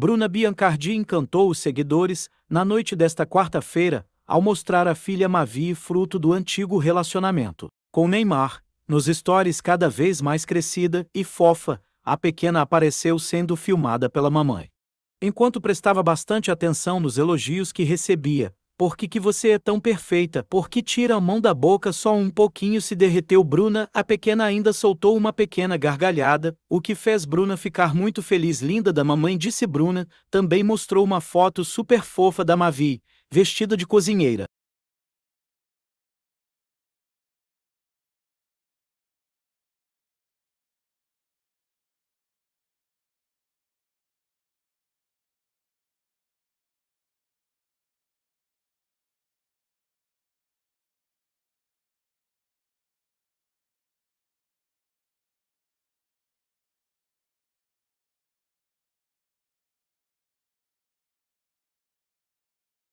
Bruna Biancardi encantou os seguidores na noite desta quarta-feira ao mostrar a filha Mavi fruto do antigo relacionamento. Com Neymar, nos stories cada vez mais crescida e fofa, a pequena apareceu sendo filmada pela mamãe. Enquanto prestava bastante atenção nos elogios que recebia, por que, que você é tão perfeita? Por que tira a mão da boca só um pouquinho se derreteu Bruna? A pequena ainda soltou uma pequena gargalhada, o que fez Bruna ficar muito feliz. Linda da mamãe disse Bruna, também mostrou uma foto super fofa da Mavi, vestida de cozinheira.